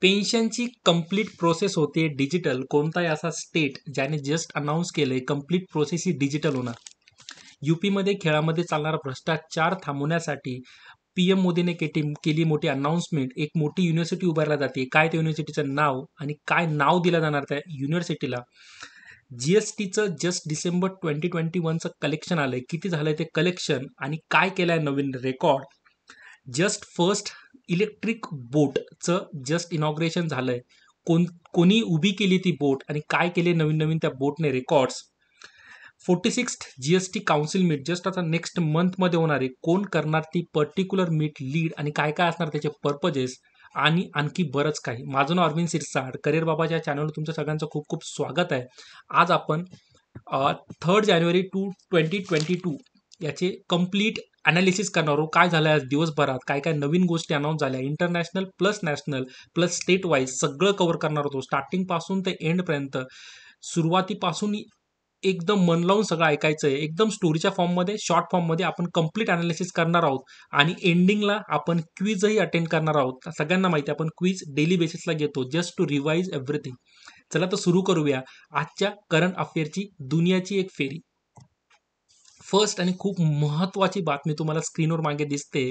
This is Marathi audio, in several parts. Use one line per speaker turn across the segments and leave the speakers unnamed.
पेन्शनची कंप्लीट प्रोसेस होते डिजिटल कोणताही असा स्टेट ज्याने जस्ट अनाऊन्स केलं आहे कम्प्लीट प्रोसेस ही डिजिटल होणार यूपीमध्ये खेळामध्ये चालणारा भ्रष्टाचार थांबवण्यासाठी पी एम मोदीने केटी केली मोठी अनाऊन्समेंट एक मोठी युनिव्हर्सिटी उभारली जाते काय त्या युनिव्हर्सिटीचं नाव आणि काय नाव दिलं जाणार त्या युनिव्हर्सिटीला जी एस टीचं जस्ट डिसेंबर ट्वेंटी ट्वेंटी वनचं कलेक्शन आलं आहे किती झालं आहे ते कलेक्शन आणि काय केलं आहे नवीन रेकॉर्ड जस्ट फर्स्ट इलेक्ट्रिक बोटचं जस्ट इनॉग्रेशन झालं आहे कोण कोणी उभी केली ती बोट आणि काय केले नवीन नवीन त्या बोटने records forty six G S T council meet just आता नेक्स्ट मंथमध्ये आहे कोण करणार ती पर्टिक्युलर मीट लीड आणि काय काय असणार त्याचे पर्पजेस आणि आणखी बरंच काही माझं नाव अरविंद सिरसाड करिअर बाबाच्या चॅनलवर तुमचं सगळ्यांचं खूप खूप स्वागत आहे आज आपण third January to twenty twenty two याचे कम्प्लीट अनालिसिस करणार आहोत काय झालं आज दिवसभरात काय काय नवीन गोष्टी अनाऊन्स झाल्या international plus national plus state wise सगळं कव्हर करणार होतो स्टार्टिंगपासून ते एंडपर्यंत सुरुवातीपासून एकदम मन लावून सगळं ऐकायचं आहे एकदम स्टोरीच्या फॉर्ममध्ये शॉर्ट फॉर्ममध्ये आपण कंप्लीट अनालिसिस करणार आहोत आणि एंडिंगला आपण क्विजही अटेंड करणार आहोत सगळ्यांना माहिती आपण क्विज डेली बेसिसला घेतो जस्ट टू रिवाईज एव्हरीथिंग चला तर सुरू करूया आजच्या करंट अफेअरची दुनियाची एक फेरी फर्स्ट आणि खूप महत्त्वाची बातमी तुम्हाला स्क्रीनवर मागे दिसते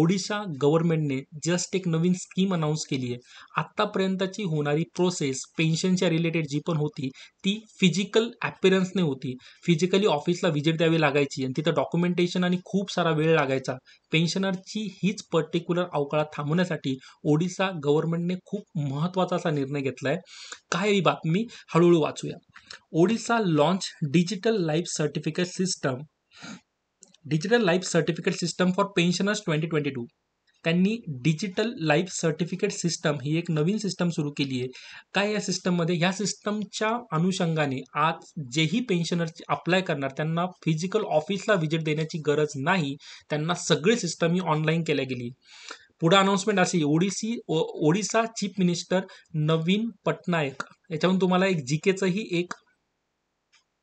ओडिशा गव्हर्नमेंटने जस्ट एक नवीन स्कीम अनाऊन्स केली आहे आत्तापर्यंतची होणारी प्रोसेस पेन्शनच्या रिलेटेड जी पण होती ती फिजिकल ॲपिरन्सने होती फिजिकली ऑफिसला विजिट द्यावी लागायची आणि तिथं डॉक्युमेंटेशन आणि खूप सारा वेळ लागायचा पेन्शनरची हीच पर्टिक्युलर अवकाळा थांबवण्यासाठी ओडिशा गव्हर्नमेंटने खूप महत्त्वाचा असा निर्णय घेतला आहे काय ही बातमी हळूहळू वाचूया Odisha launch digital life certificate system digital life certificate system for pensioners twenty twenty two त्यांनी डिजिटल लाईफ सर्टिफिकेट सिस्टम ही एक नवीन सिस्टम सुरू केली आहे काय या सिस्टममध्ये ह्या सिस्टमच्या अनुषंगाने आज जेही पेन्शनर अप्लाय करणार त्यांना फिजिकल ऑफिसला व्हिजिट देण्याची गरज नाही त्यांना सगळी सिस्टम ही ऑनलाईन केल्या गेली पुढं अनाउन्समेंट अशी ओडिसी ओडिसा चीफ मिनिस्टर नवीन पटनायक याच्यावरून तुम्हाला एक जी केचंही एक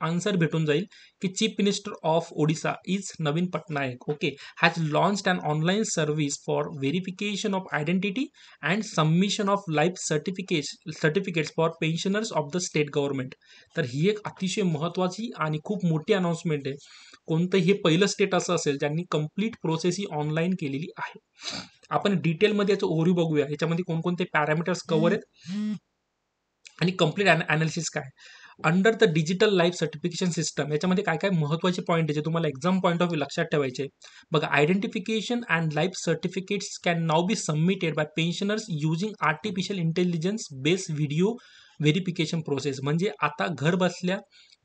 आन्सर भेटून जाईल की chief minister of Odisha is Naveen Patnaik okay has launch and online service for verification of identity and submission of life certificate certificates for pensioners of the state government तर ही एक अतिशय महत्वाची आणि खूप मोठी अनाउन्समेंट आहे कोणतं हे पहिलं स्टेट असं असेल ज्यांनी कंप्लीट प्रोसेस ही ऑनलाईन केलेली आहे आपण डिटेलमध्ये याचं ओरी बघूया याच्यामध्ये कोणकोणते पॅरामीटर्स कव्हर आहेत आणि कम्प्लीट अॅनालिसिस काय under the digital life certification system याच्यामध्ये काय काय महत्त्वाचे पॉईंट आहे जे तुम्हाला एक्झाम पॉईंट ऑफ व्यू लक्षात ठेवायचे बघा identification and life certificates can now be submitted by pensioners using artificial intelligence based video verification process म्हणजे आता घर बसल्या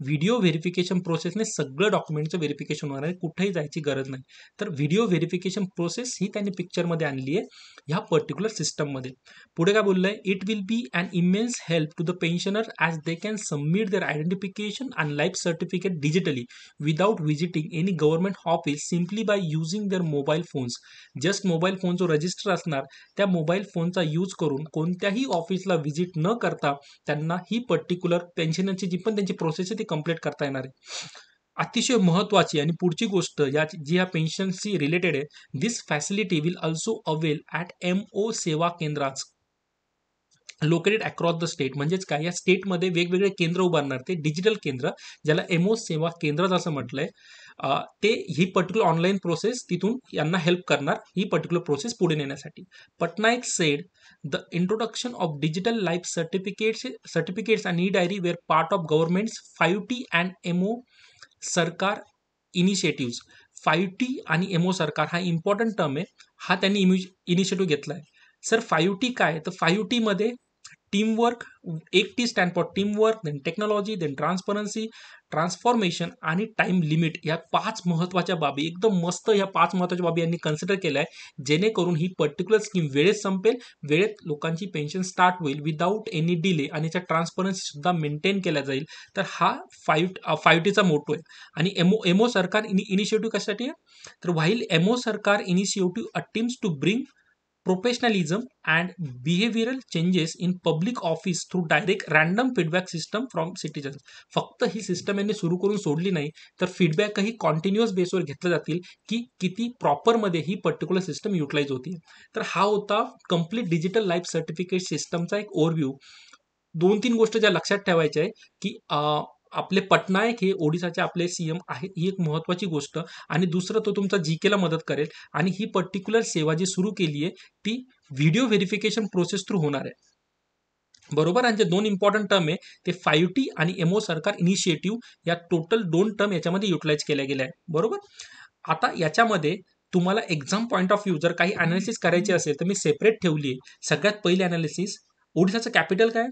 व्हिडिओ व्हेरिफिकेशन प्रोसेसने सगळं डॉक्युमेंटचं व्हेरिफिकेशन होणार आहे कुठेही जायची गरज नाही तर व्हिडिओ व्हेरिफिकेशन प्रोसेस ही त्यांनी पिक्चरमध्ये आणली आहे ह्या पर्टिक्युलर सिस्टममध्ये पुढे काय बोललं आहे it will be and immense help to the pensioner as they can submit their identification and life certificate digitally without visiting any government office simply by using their mobile phones just mobile phone जो रजिस्टर असणार त्या मोबाईल फोनचा यूज करून कोणत्याही ऑफिसला व्हिजिट न करता त्यांना ही पर्टिक्युलर पेन्शनरची जी पण त्यांची प्रोसेस आहे ती कंप्लीट करता येणार आहे अतिशय महत्वाची आणि पुढची गोष्ट या जी या पेन्शनशी रिलेटेड आहे this facility will also avail at M O Seva केंद्राच लोकेटेड अक्रॉस द स्टेट म्हणजेच काय या स्टेटमध्ये वेगवेगळे केंद्र उभारणार ते डिजिटल केंद्र ज्याला एमओ सेवा केंद्र असं म्हटलंय ते ही पर्टिक्युलर ऑनलाईन प्रोसेस तिथून यांना हेल्प करणार ही पर्टिक्युलर प्रोसेस पुढे नेण्यासाठी Patnaik said the introduction of digital life certificates certificates and e diary were part of government's five T and Mo Sarkar initiatives five T आणि एमओ सरकार हा इम्पॉर्टंट टर्म आहे हा त्यांनी इमि इनिशिएटिव्ह घेतला आहे सर फाईव्ह टी काय तर फाईव्ह टीमध्ये टीमवर्क एक T stand for teamwork then technology then transparency transformation आणि टाईम लिमिट या पाच महत्त्वाच्या बाबी एकदम मस्त या पाच महत्त्वाच्या बाबी यांनी कन्सिडर केल्या आहे जेणेकरून ही पर्टिक्युलर स्कीम वेळेत संपेल वेळेत लोकांची पेन्शन स्टार्ट होईल विदाऊट एनी डिले आणि याच्या ट्रान्सपरन्सीसुद्धा मेंटेन केल्या जाईल तर हा फाईव्ह फाईव्ह टीचा मोटो आहे आणि एमओ एमओ सरकार इनि इनिशिएटिव्ह कशासाठी आहे तर while Mo Sarkar initiative attempts to bring professionalism and behavioural changes in public office through direct random feedback system from citizens फक्त ही सिस्टम यांनी सुरू करून सोडली नाही तर फीडबॅकही कॉन्टिन्युअस बेसवर घेतले जातील की किती प्रॉपरमध्ये ही पर्टिक्युलर सिस्टम युटिलाइज होती तर हा होता कम्प्लीट डिजिटल लाईफ सर्टिफिकेट सिस्टमचा एक ओव्हरव्ह्यू दोन तीन गोष्ट ज्या लक्षात ठेवायच्या आहे की आपले पटनायक हे ओडिसाचे आपले सीएम आहे ही एक महत्त्वाची गोष्ट आणि दुसरं तो तुमचा जी केला मदत करेल आणि ही पर्टिक्युलर सेवा जी सुरू केली आहे ती व्हिडिओ व्हेरिफिकेशन प्रोसेस थ्रू होणार आहे बरोबर आणि जे दोन इम्पॉर्टंट टर्म आहे ते फाईव्ह टी आणि एमओ सरकार इनिशिएटिव्ह या टोटल दोन टर्म याच्यामध्ये युटिलाइज केल्या गेल्या आहे बरोबर आता याच्यामध्ये तुम्हाला एक्झाम पॉईंट ऑफ व्ह्यू जर काही अनालिसिस करायची असेल तर मी सेपरेट ठेवली आहे सगळ्यात पहिले अनालिसिस ओडिसाचं कॅपिटल काय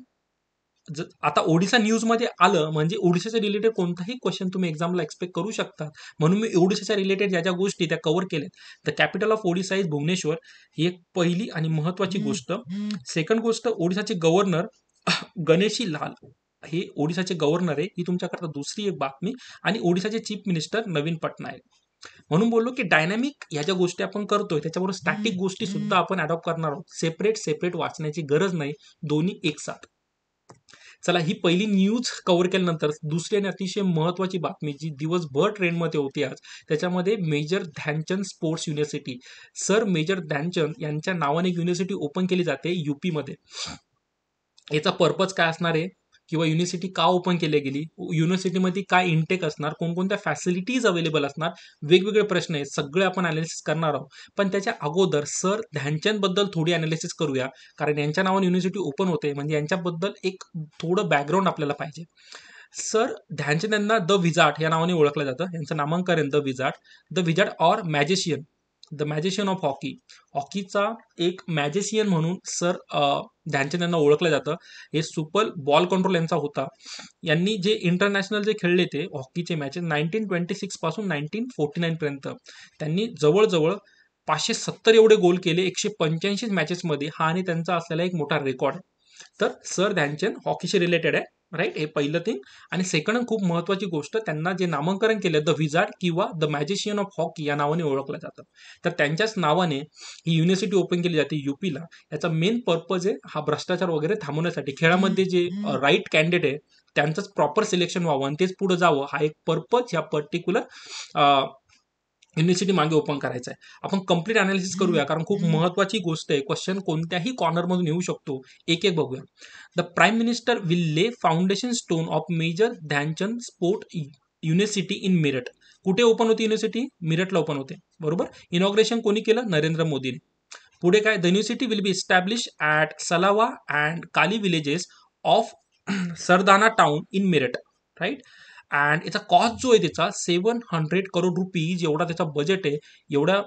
आता ओडिसा न्यूजमध्ये आलं म्हणजे ओडिशाच्या रिलेटेड कोणताही क्वेश्चन तुम्ही एक्झामला एक्सपेक्ट करू शकता म्हणून मी ओडिशाच्या रिलेटेड ज्या ज्या गोष्टी त्या कव्हर केल्यात the capital of Odisha is Bhubaneswar ही एक पहिली आणि महत्वाची गोष्ट सेकंड गोष्ट ओडिसाचे गव्हर्नर गणेशी लाल हे ओडिसाचे गव्हर्नर आहे ही तुमच्याकरता दुसरी एक बातमी आणि ओडिसाचे चीफ मिनिस्टर नवीन पटनायक म्हणून बोललो की डायनामिक ह्या ज्या गोष्टी आपण करतोय त्याच्याबरोबर स्टॅटिक गोष्टी सुद्धा आपण अडॉप्ट करणार आहोत सेपरेट सेपरेट वाचण्याची गरज नाही दोन्ही एकसाथ चला ही पहिली न्यूज कव्हर केल्यानंतर दुसरी आणि अतिशय महत्त्वाची बातमी जी दिवसभर ट्रेंडमध्ये होती आज त्याच्यामध्ये major Dhyanchand sports university sir major Dhyan Chand यांच्या नावाने युनिव्हर्सिटी ओपन केली जाते युपीमध्ये याचा पर्पज काय असणार आहे किंवा युनिव्हर्सिटी का ओपन केली गेली युनिव्हर्सिटीमध्ये काय इंटेक असणार कोणकोणत्या फॅसिलिटीज अवेलेबल असणार वेगवेगळे प्रश्न आहेत सगळे आपण अनालिसिस करणार आहोत पण त्याच्या अगोदर सर ध्यानचंदबद्दल थोडी अनालिसिस करूया कारण यांच्या नावाने युनिव्हर्सिटी ओपन होते म्हणजे यांच्याबद्दल एक थोडं बॅकग्राऊंड आपल्याला पाहिजे सर ध्यानचंद यांना द विजाट या नावाने ओळखलं जातं यांचं नामांकन the wizard the wizard or magician the magician of hockey हॉकीचा एक मॅजेशियन म्हणून सर ध्यानचंद यांना ओळखलं जातं हे सुपर बॉल कंट्रोल यांचा होता यांनी जे इंटरनॅशनल जे खेळले ते हॉकीचे मॅचेस नाईन्टीन ट्वेंटी सिक्स पासून नाईन्टीन फोर्टी पर्यंत त्यांनी जवळजवळ पाचशे सत्तर एवढे गोल केले एकशे पंच्याऐंशी मॅचेसमध्ये हा आणि त्यांचा असलेला एक मोठा रेकॉर्ड आहे तर सर ध्यानचंद हॉकीशी रिलेटेड आहे राईट हे पहिलं थिंग आणि सेकंड खूप महत्वाची गोष्ट त्यांना जे नामांकन केलं द विजार्ड किंवा द मॅजिशियन ऑफ हॉकी या नावाने ओळखलं जातं तर त्यांच्याच नावाने ही युनिव्हर्सिटी ओपन केली जाते युपीला याचा मेन पर्पज आहे हा भ्रष्टाचार वगैरे थांबवण्यासाठी खेळामध्ये जे राईट कॅन्डिडेट आहे त्यांचंच प्रॉपर सिलेक्शन व्हावं आणि तेच पुढे जावं हा एक पर्पज ह्या पर्टिक्युलर युनिव्हर्सिटी मागे ओपन करायचं आहे आपण कम्प्लीट अनालिसिस करूया कारण खूप महत्त्वाची गोष्ट आहे क्वेश्चन कोणत्याही कॉर्नरमधून येऊ शकतो एक एक बघूया the prime minister will lay foundation stone of major Dhyan Chand sport university in Meerut कुठे ओपन होती युनिव्हर्सिटी मिरटला ओपन होते बरोबर इनॉग्रेशन कोणी केलं नरेंद्र मोदीने पुढे काय the university will be establish at Salawa and Kali villages of Sardhana town in Meerut right and याचा कॉस्ट जो आहे त्याचा सेवन हंड्रेड करोड रुपीज एवढा त्याचा बजेट आहे एवढा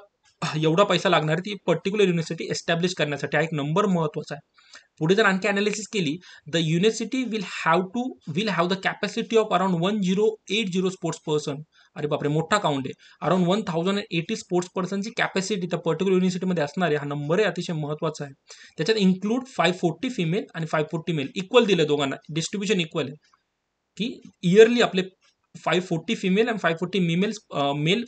एवढा पैसा लागणार आहे ती पर्टिक्युलर युनिव्हर्सिटी एस्टॅब्लिश करण्यासाठी हा एक नंबर महत्त्वाचा आहे पुढे जर आणखी अनालिसिस केली the university will have to will have the capacity of around one zero eight zero sports person अरे बापरे मोठा काउंट आहे around one thousand and eighty sports पर्सनची कॅपॅसिटी त्या पर्टिक्युलर युनिव्हर्सिटीमध्ये असणार आहे हा नंबर आहे अतिशय महत्वाचा आहे त्याच्यात इन्क्लूड फाय फोर्टी फिमेल आणि फाय फोर्टी मेल इक्वल दिलं दोघांना डिस्ट्रीब्युशन इक्वल आहे की इयरली आपले five forty female and five forty मिमेल mail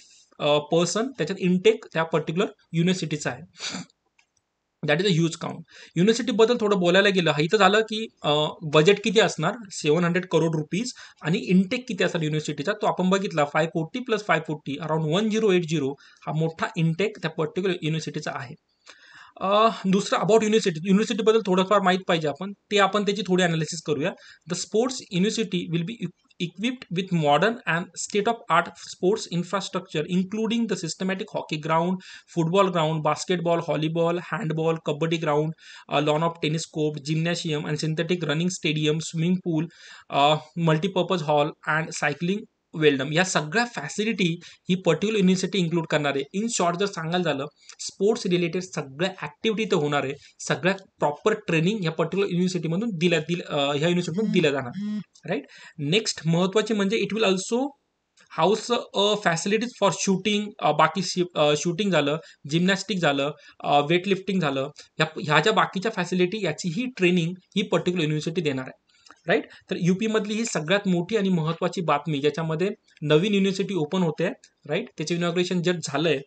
person त्याच्यात इनटेक त्या पर्टिक्युलर युनिव्हर्सिटीचा आहे that is a huge count युनिव्हर्सिटीबद्दल थोडं बोलायला गेलं हा इथं झालं की बजेट किती असणार सेव्हन हंड्रेड करोड रुपीज आणि इनटेक किती असणार युनिव्हर्सिटीचा तो आपण बघितला five forty plus five forty around one zero eight zero हा मोठा इनटेक त्या पर्टिक्युलर युनिव्हर्सिटीचा आहे दुसरं अबाउट युनिव्हर्सिटी युनिव्हर्सिटीबद्दल थोडंफार माहीत पाहिजे आपण ते आपण त्याची थोडी ॲनालिसिस करूया the sports university will be equipped with modern and state of art sports infrastructure including the systematic hockey ground football ground basketball volleyball handball kabaddi ground lawn of tennis court gymnasium and synthetic running stadium swimming pool multipurpose hall and cycling velodrome या सगळ्या फॅसिलिटी ही पर्टिक्युलर युनिव्हर्सिटी इन्क्लूड करणार आहे इन शॉर्ट जर सांगायला झालं स्पोर्ट्स रिलेटेड सगळ्या ॲक्टिव्हिटी तर होणार आहे सगळ्या प्रॉपर ट्रेनिंग या पर्टिक्युलर युनिव्हर्सिटीमधून दिल्या दिल ह्या युनिव्हर्सिटीमधून दिल्या जाणार राईट नेक्स्ट महत्त्वाचे म्हणजे it will also house facilities for shooting बाकी शूटिंग झालं जिमनॅस्टिक झालं वेटलिफ्टिंग झालं ह्या ह्या ज्या बाकीच्या फॅसिलिटी याची ही ट्रेनिंग ही पर्टिक्युलर युनिव्हर्सिटी देणार आहे राईट तर यूपीमधली ही सगळ्यात मोठी आणि महत्त्वाची बातमी ज्याच्यामध्ये नवीन युनिव्हर्सिटी ओपन होते राईट त्याचे इनॉग्रेशन जर झालंय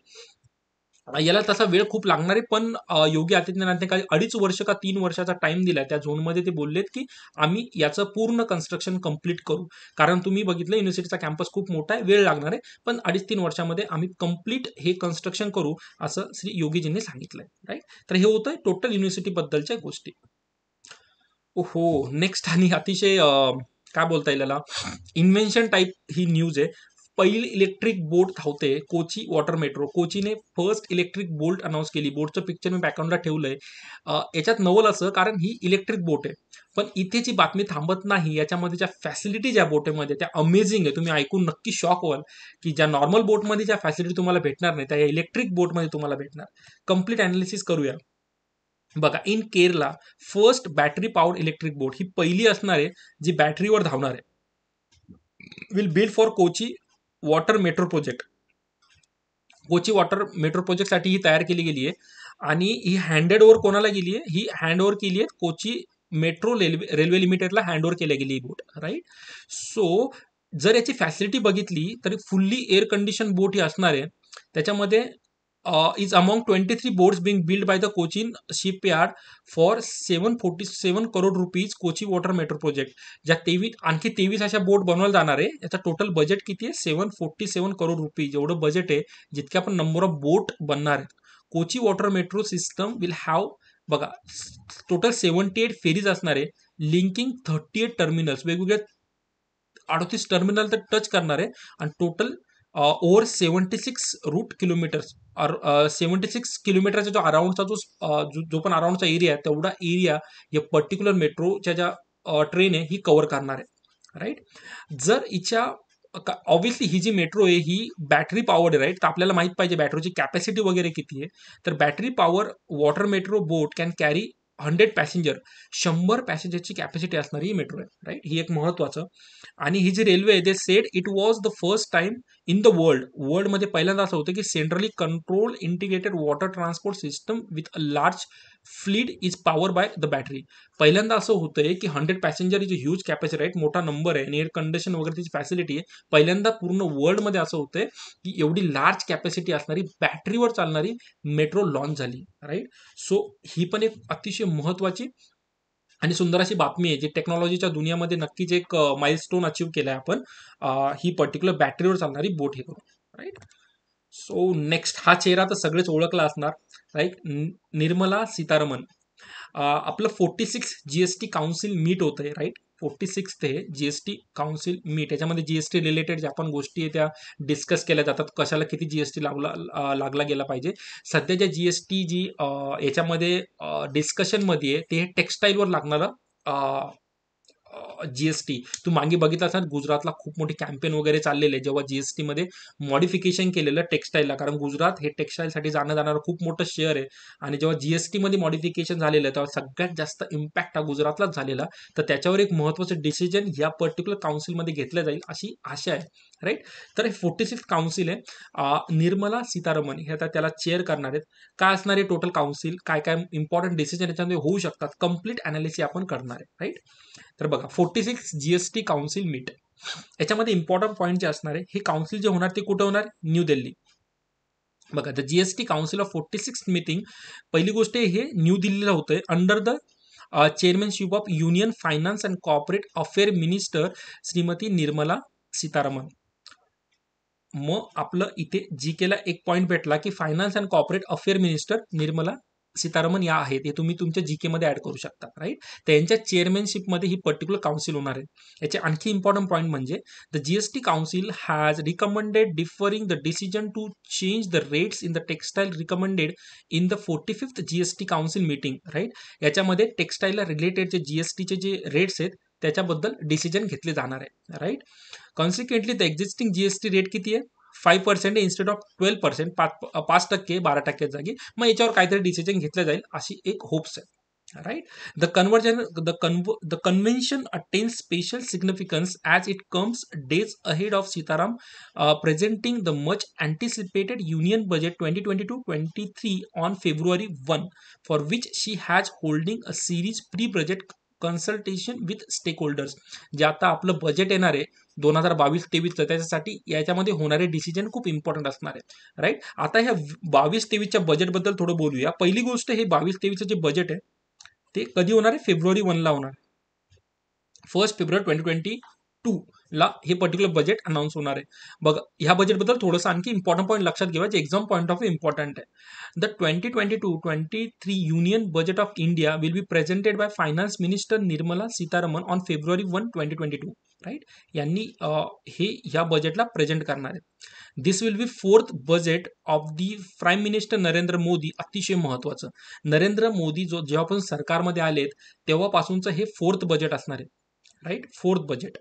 याला तसा वेळ खूप लागणार आहे पण योगी आदित्यनाथने काही अडीच वर्ष का तीन वर्षाचा टाइम दिला त्या झोनमध्ये ते बोललेत की आम्ही याचं पूर्ण कन्स्ट्रक्शन कम्प्लीट करू कारण तुम्ही बघितलं युनिव्हर्सिटीचा कॅम्पस खूप मोठा आहे वेळ लागणार आहे पण अडीच तीन वर्षामध्ये आम्ही कम्प्लीट हे कन्स्ट्रक्शन करू असं श्री योगीजींनी सांगितलंय राईट तर हे होतं टोटल युनिव्हर्सिटीबद्दलच्या गोष्टी हो नेक्स्ट आणि अतिशय काय बोलता येईल इन्व्हेन्शन टाईप ही न्यूज आहे पहिली इलेक्ट्रिक बोट धावते कोची वॉटर मेट्रो कोचीने फर्स्ट इलेक्ट्रिक बोट अनाऊन्स केली बोटचं पिक्चर मी बॅकग्राऊंडला ठेवलं आहे याच्यात नवल असं कारण ही इलेक्ट्रिक बोट आहे पण इथे जी बातमी थांबत नाही याच्यामध्ये ज्या फॅसिलिटी ज्या बोटेमध्ये त्या अमेझिंग आहे तुम्ही ऐकून नक्की शॉक व्हाल की ज्या नॉर्मल बोटमध्ये ज्या फॅसिलिटी तुम्हाला भेटणार नाही त्या इलेक्ट्रिक बोटमध्ये तुम्हाला भेटणार कम्प्लीट अनालिसिस करूया बघा in Kerala first battery power electric boat ही पहिली असणार आहे जी बॅटरीवर धावणार आहे will build for Kochi water metro project Kochi water metro प्रोजेक्टसाठी ही तयार केली गेली आहे आणि ही हँडेड ओव्हर कोणाला गेली आहे ही हँड ओव्हर केली आहे कोची मेट्रो रेल्वे रेल्वे लिमिटेडला हँड ओव्हर केली गेली ही बोट राईट सो जर याची फॅसिलिटी बघितली तर फुल्ली एअर कंडिशन बोट ही असणार आहे त्याच्यामध्ये uh, is among 23 boats being built by the Cochin shipyard for 747 crore rupees Kochi water metro project ज्या तेवीस आणखी तेवीस अशा बोट बनवायला जाणार आहे याचा टोटल बजेट किती आहे seven forty seven crore rupees एवढं बजेट आहे जितके आपण नंबर ऑफ बोट बनणार आहेत Kochi water metro system will have बघा टोटल सेवन्टी एट फेरीज असणार आहे लिंकिंग थर्टी एट टर्मिनल्स वेगवेगळ्या अडतीस टर्मिनल तर टच करणार आहे आणि total over seventy six route kilometre seventy six किलोमीटरचा जो अराउंडचा जो जो पण अराउंडचा एरिया आहे तेवढा एरिया या पर्टिक्युलर मेट्रोच्या ज्या ट्रेन आहे ही कव्हर करणार आहे राईट जर हिच्या ऑब्विसली ही जी मेट्रो आहे ही बॅटरी पॉवर आहे राईट तर आपल्याला माहीत पाहिजे बॅटरीची कॅपॅसिटी वगैरे किती आहे तर battery power water metro boat can carry hundred passenger शंभर पॅसेंजरची कॅपॅसिटी असणारी ही मेट्रो आहे राईट ही एक महत्त्वाचं आणि ही जी रेल्वे आहे they said it was the first time in the world वर्ल्डमध्ये पहिल्यांदा असं होतं की centrally control integrated water transport system with a large fleet is power by the battery पहिल्यांदा असं होतंय की hundred passenger is huge capacity right मोठा नंबर आहे आणि एअर कंडिशन वगैरे त्याची फॅसिलिटी आहे पहिल्यांदा पूर्ण वर्ल्डमध्ये असं होतंय की एवढी लार्ज कॅपॅसिटी असणारी बॅटरीवर चालणारी मेट्रो लॉन्च झाली राईट सो ही पण एक अतिशय महत्त्वाची आणि सुंदर अशी बातमी आहे जी टेक्नॉलॉजीच्या दुनियामध्ये नक्कीच एक माइलस्टोन अचीव केलाय आपण ही पर्टिक्युलर बॅटरीवर चालणारी बोट हे करून राईट सो नेक्स्ट हा चेहरा तर सगळेच ओळखला असणार राईट निर्मला सीतारामन आपलं forty six G council meet होतंय राईट फोर्टी सिक्स ते G S T council meet याच्यामध्ये जी एस टी रिलेटेड ज्या पण गोष्टी आहे त्या डिस्कस केल्या जातात कशाला किती जी एस टी लागला लागला गेला पाहिजे सध्याच्या जी एस टी जी याच्यामध्ये डिस्कशनमध्ये आहे ते टेक्स्टाईलवर लागणारं जीएसटी तू मागे बघितलं असाल गुजरातला खूप मोठे कॅम्पेन वगैरे चाललेले जेव्हा मध्ये मॉडिफिकेशन केलेलं टेक्स्टाईलला कारण गुजरात हे साठी जाणं जाणारं खूप मोठं शेअर आहे आणि जेव्हा मध्ये मॉडिफिकेशन झालेलं आहे तेव्हा सगळ्यात जास्त इम्पॅक्ट हा गुजरातलाच झालेला तर त्याच्यावर एक महत्त्वाचं डिसिजन या पर्टिक्युलर काउन्सिलमध्ये घेतलं जाईल अशी आशा आहे राईट तर हे फोर्टी सिक्स काउन्सिल आहे निर्मला सीतारामन हे आता त्याला चेअर करणार आहेत काय असणार आहे टोटल काउन्सिल काय काय इम्पॉर्टंट डिसिजन याच्यामध्ये होऊ शकतात कम्प्लीट अनालिसिस आपण करणार आहे राईट तर बघा forty six GST council meet याच्यामध्ये इम्पॉर्टंट पॉईंट जे असणार आहे हे काउन्सिल जे होणार ते कुठे होणार न्यू दिल्ली बघा तर GST council of forty six meeting पहिली गोष्ट हे न्यू दिल्लीला होतंय under the chairmanship of union finance and corporate affair minister Shrimati Nirmala Sitharaman मग आपलं इथे जी केला एक पॉईंट भेटला की finance and corporate affair minister Nirmala Sitharaman या आहेत हे तुम्ही तुमच्या जी केमध्ये ॲड करू शकता राईट त्यांच्या मध्ये ही पर्टिक्युलर काउन्सिल होणार आहे याचे आणखी इम्पॉर्टंट पॉईंट म्हणजे the GST council has recommended deferring the decision to change the rates in the textile recommended in the forty fifth GST council meeting right याच्यामध्ये टेक्स्टाईलला रिलेटेड जे जीएसटीचे जे रेट्स आहेत त्याच्याबद्दल डिसिजन घेतले जाणार आहे right consequently the existing GST rate किती आहे five percent instead of twelve percent पाच पाच टक्के बारा टक्के जागी मग याच्यावर काहीतरी डिसिजन घेतलं जाईल अशी एक होप्स आहे right the conversion the convention attain special significance as it comes days ahead of Sitaram presenting the much anticipated union budget twenty twenty two twenty three on February one for which she has holding a series pre budget consultation with stakeholders जे आता आपलं बजेट येणार आहे दोन हजार बावीस तेवीसचं त्याच्यासाठी याच्यामध्ये होणारे डिसिजन खूप इम्पॉर्टंट असणार आहे राईट आता ह्या बावीस तेवीसच्या बजेटबद्दल थोडं बोलूया पहिली गोष्ट हे बावीस तेवीसचं जे बजेट आहे ते कधी होणार आहे फेब्रुवारी वनला होणार first February twenty twenty two ला हे पर्टिक्युलर बजेट अनाऊन्स होणार आहे बघ ह्या बजेटबद्दल थोडंसं आणखी इम्पॉर्टंट पॉईंट लक्षात घ्या जे एक्झाम पॉईंट ऑफ इम्पॉर्टंट आहे the twenty twenty two twenty three union budget of India will be presented by finance minister Nirmala Sitharaman on February one twenty twenty two right यांनी हे या बजेटला प्रेझेंट करणार आहे this will be fourth budget of the prime minister Narendra Modi अतिशय महत्त्वाचं नरेंद्र मोदी जो जेव्हापासून सरकारमध्ये आलेत तेव्हापासूनचं हे फोर्थ बजेट असणार आहे right fourth budget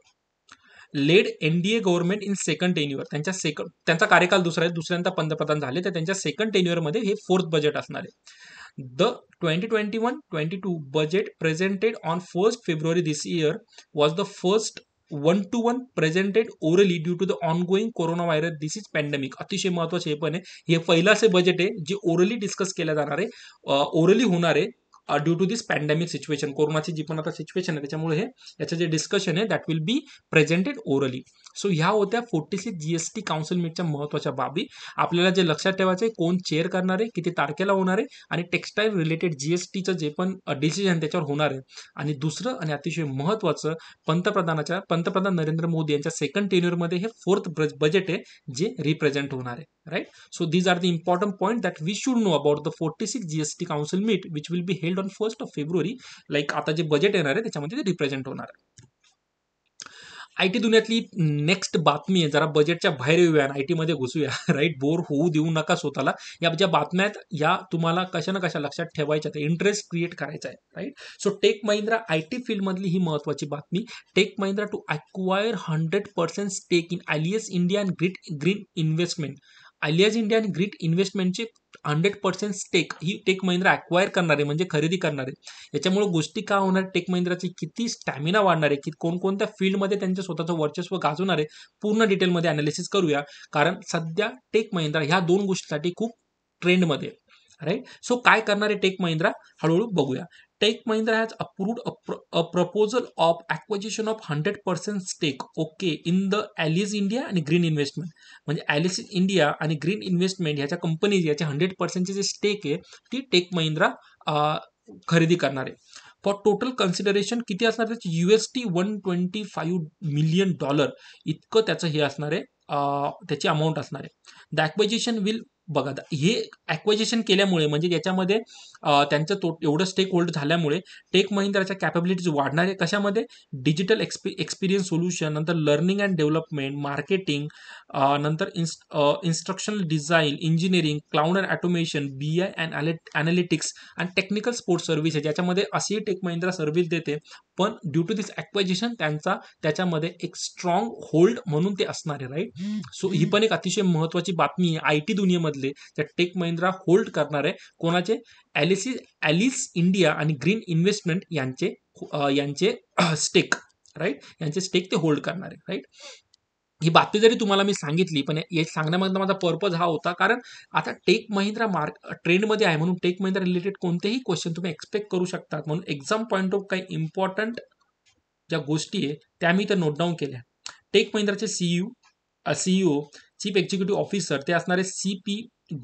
led NDA government in second tenure त्यांच्या सेकंड त्यांचा कार्यकाल दुसरा आहे दुसऱ्यांदा पंतप्रधान झाले तर त्यांच्या सेकंड टेन्युअरमध्ये हे फोर्थ बजेट असणार आहे the twenty twenty one twenty two budget presented on first February this year was the first one two one presented orally due to the ongoing corona virus this is pandemic अतिशय महत्वाचे पण आहे हे पहिलं असे बजेट आहे जे ओरली डिस्कस केल्या जाणार आहे ओरली होणार आहे due to this pandemic situation कोरोनाची जी पण आता सिच्युएशन आहे त्याच्यामुळे हे याचं जे डिस्कशन आहे that will be presented orally so ह्या होत्या forty six G S T council मीटच्या महत्त्वाच्या बाबी आपल्याला जे लक्षात ठेवायचं आहे कोण चेअर करणार आहे किती तारखेला होणार आहे आणि टेक्स्टाईल रिलेटेड जी एस टीचं जे पण डिसिजन uh, त्याच्यावर होणार आहे आणि दुसरं आणि अतिशय महत्त्वाचं पंतप्रधानाच्या पंतप्रधान नरेंद्र मोदी यांच्या सेकंड टेन्युअरमध्ये हे फोर्थ बजेट आहे जे रिप्रेझेंट होणार आहे right so these are the important point that we should know about the forty six G S T council meet which will be held on first of February like आता जे बजेट येणार आहे त्याच्यामध्ये ते रिप्रेझेंट होणार आहे आय टी दुनियातली नेक्स्ट बातमी आहे जरा बजेटच्या बाहेर येऊया आणि आय टीमध्ये घुसूया राईट बोर होऊ देऊ नका स्वतःला या ज्या बातम्यात या तुम्हाला कशा ना कशा लक्षात ठेवायच्या आहेत इंटरेस्ट क्रिएट करायचा आहे right so tech Mahindra I T फील्डमधली ही महत्वाची बातमी tech Mahindra to acquire hundred percent stake in Allyis Indian greet green investment Allyis India आणि ग्रीट इन्व्हेस्टमेंटचे हंड्रेड पर्सेंट स्टेक ही टेक महिंद्रा ऍक्वायर करणार आहे म्हणजे खरेदी करणार आहे याच्यामुळे गोष्टी का होणार टेक महिंद्राची किती स्टॅमिना वाढणार आहे की कोणकोणत्या फील्डमध्ये त्यांचं स्वतःचं वर्चस्व गाजवणार आहे पूर्ण डिटेलमध्ये अनालिसिस करूया कारण सध्या टेक महिंद्रा ह्या दोन गोष्टीसाठी खूप ट्रेंडमध्ये राईट सो काय करणार आहे टेक महिंद्रा हळूहळू बघूया tech Mahindra has approved a proposal of of of hundred percent 100% okay in the Allyis India आणि ग्रीन इन्व्हेस्टमेंट म्हणजे ॲलिस इंडिया आणि ग्रीन इन्व्हेस्टमेंट ह्याच्या कंपनीज याचे हंड्रेड पर्सेंटची जे स्टेक आहे ती टेक महिंद्रा खरेदी करणार आहे फॉर टोटल कन्सिडरेशन किती असणार त्याची U S T one twenty five million dollar इतकं त्याचं हे असणार आहे त्याची अमाऊंट असणार आहे द ॲक्वेजिशन विल बघा हे ॲक्वेजेशन केल्यामुळे म्हणजे याच्यामध्ये त्यांचं तो एवढं स्टेक होल्ड झाल्यामुळे टेक महिंद्राच्या कॅपेबिलिटीज वाढणार आहे कशामध्ये डिजिटल एक्सपी एक्सपिरियन्स सोल्युशन नंतर लर्निंग अँड डेव्हलपमेंट मार्केटिंग नंतर इन्स instructional design engineering cloud and automation B I and analytics and technical sports service आहे ज्याच्यामध्ये अशी टेक महिंद्रा सर्व्हिस देते पण ड्यू टू दिस ॲक्वेजेशन त्यांचा त्याच्यामध्ये एक स्ट्रॉंग होल्ड म्हणून ते असणार आहे राईट सो ही पण एक अतिशय महत्त्वाची बातमी आहे आय टी दुनियेमधली घेतले तर टेक महिंद्रा होल्ड करणार आहे कोणाचे ॲलिसी ॲलिस इंडिया आणि ग्रीन इन्व्हेस्टमेंट यांचे यांचे स्टेक राईट यांचे स्टेक ते होल्ड करणार आहे राईट ही बातमी जरी तुम्हाला मी सांगितली पण हे सांगण्यामधला माझा पर्पज हा होता कारण आता टेक महिंद्रा मार्क ट्रेंडमध्ये आहे म्हणून टेक महिंद्रा रिलेटेड कोणतेही क्वेश्चन तुम्ही एक्सपेक्ट करू शकतात म्हणून एक्झाम पॉईंट ऑफ काही इम्पॉर्टंट ज्या गोष्टी आहेत त्या मी तर नोट डाऊन केल्या टेक महिंद्राचे CEO CEO e chief executive officer ते असणारे सी पी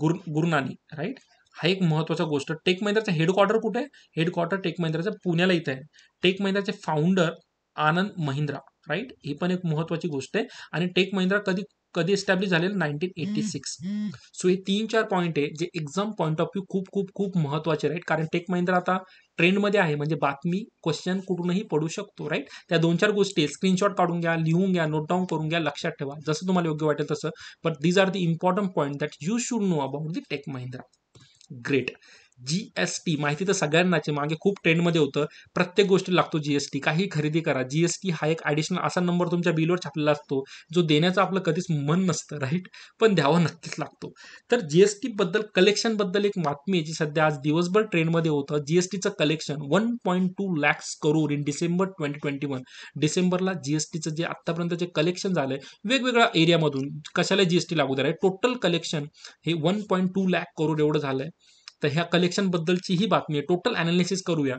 गुर गुरुनानी राईट हा एक महत्त्वाचा गोष्ट टेक महिंद्राचं हेडक्वार्टर कुठे आहे हेडक्वार्टर टेक महिंद्राचं पुण्याला इथं आहे टेक महिंद्राचे फाउंडर आनंद महिंद्रा राईट ही पण एक महत्त्वाची गोष्ट आहे आणि टेक महिंद्रा कधी कधी एस्टॅब्लिश झालेलं नाईन्टीन एटी सिक्स सो हे तीन चार पॉईंट आहे जे एक्झाम पॉईंट ऑफ व्ह्यू खूप खूप खूप महत्वाचे राईट कारण टेक महिंद्रा आता ट्रेंडमध्ये आहे म्हणजे बातमी क्वेश्चन कुठूनही पडू शकतो राईट त्या दोन चार गोष्टी स्क्रीनशॉट काढून घ्या लिहून घ्या नोट डाऊन करून घ्या लक्षात ठेवा जसं तुम्हाला योग्य वाटेल तसं but these are the important point that you should know about the tech Mahindra great GST माहिती तर सगळ्यांनाच मागे खूप ट्रेंडमध्ये होतं प्रत्येक गोष्टी लागतो जीएसटी काही खरेदी करा जीएसटी हा एक ऍडिशनल असा नंबर तुमच्या बिलवर छापलेला असतो जो देण्याचं आपलं कधीच मन नसतं राईट पण द्यावा नक्कीच लागतो तर बद्दल कलेक्शन बद्दल एक बातमी आहे जी सध्या आज दिवसभर ट्रेंडमध्ये होतं जीएसटीचं collection one point two lakhs crore in December twenty twenty one डिसेंबरला जीएसटीचं जे आतापर्यंत जे कलेक्शन झालंय वेगवेगळ्या एरियामधून कशाला जीएसटी लागू द्या टोटल कलेक्शन हे one point two lakh crore एवढं झालंय तर ह्या कलेक्शन बद्दलची ही बातमी आहे टोटल अनालिसिस करूया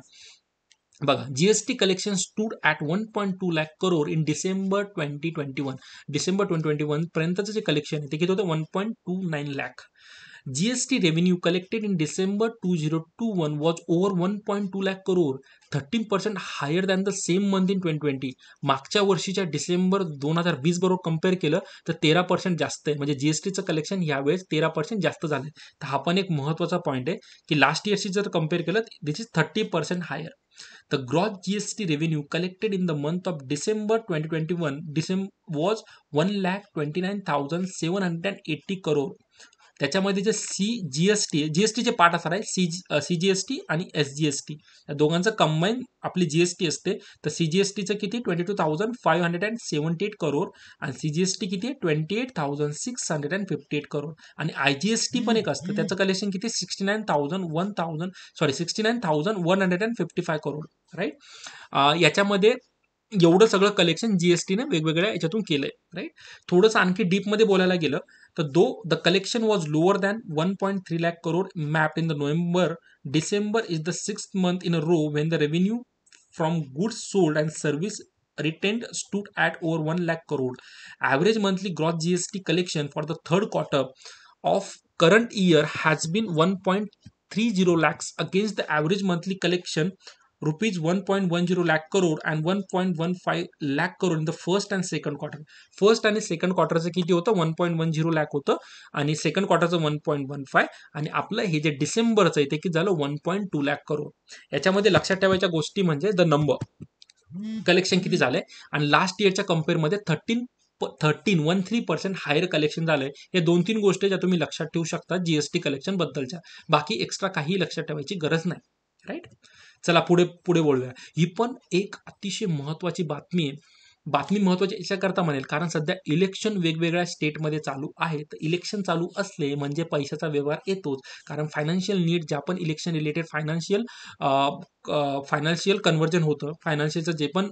बघा GST collection stood at one point two lakh crore in December twenty twenty one December twenty twenty one पर्यंतचं जे कलेक्शन आहे ते किती होतं one point two nine lakh GST revenue collected in December two zero two one was over one point two lakh crore thirteen percent higher than same month in twenty twenty मागच्या वर्षीच्या डिसेंबर दोन हजार वीस बरोबर कम्पेअर केलं तर तेरा पर्सेंट जास्त आहे म्हणजे जी एस टीचं कलेक्शन या वेळेस तेरा पर्सेंट जास्त झालं आहे तर हा पण एक महत्त्वाचा पॉईंट आहे की लास्ट इयरची जर कम्पेअर केलं this is thirty percent higher the growth GST revenue collected in the month of December twenty twenty one December was one lakh twenty nine thousand seven hundred and eighty crore त्याच्यामध्ये जे C G S T G S टीचे पार्ट असणार आहे C C G S T आणि एस जी एस टी या दोघांचं कंबाईन आपली जी एस टी असते तर सी जी एस टीचं किती twenty two thousand five hundred and seventy eight crore आणि सी जी एस टी किती twenty eight thousand six hundred and fifty eight crore आणि आय जी एस टी पण एक असतं त्याचं कलेक्शन किती sixty nine thousand one thousand sorry sixty nine thousand one hundred and fifty five crore right याच्यामध्ये एवढं सगळं कलेक्शन जी एस टीने वेगवेगळ्या याच्यातून केलं आहे राईट थोडंसं आणखी डीपमध्ये बोलायला गेलं though the collection was lower than 1.3 lakh crore mapped in the November, December is the sixth month in a row when the revenue from goods sold and service retained stood at over 1 lakh crore. Average monthly gross GST collection for the third quarter of current year has been 1.30 lakhs against the average monthly collection rupees one rupees 1.10 lakh crore and 1.15 lakh crore in the first and second quarter first आणि सेकंड क्वार्टरचं किती होतं one point one zero lakh होतं आणि सेकंड क्वार्टरचं वन पॉईंट वन फाय आणि आपलं हे जे डिसेंबरचं आहे ते किती झालं one point two lakh crore याच्यामध्ये लक्षात ठेवायच्या गोष्टी म्हणजे द नंबर कलेक्शन किती झालंय आणि लास्ट इयरच्या कम्पेअरमध्ये thirteen thirteen one three percent higher collection झालंय हे दोन तीन गोष्टी ज्या तुम्ही लक्षात ठेवू शकता जीएसटी कलेक्शन बद्दलच्या बाकी एक्स्ट्रा काही लक्षात ठेवायची गरज नाही राईट चला पुढे पुढे बोलूया ही पण एक अतिशय महत्वाची बातमी आहे बातमी महत्त्वाची याच्याकरता म्हणेल कारण सध्या इलेक्शन वेगवेगळ्या स्टेटमध्ये चालू आहे तर इलेक्शन चालू असले म्हणजे पैशाचा व्यवहार येतोच कारण फायनान्शियल नीड ज्या पण election related financial financial conversion होतं फायनान्शियलचं जे पण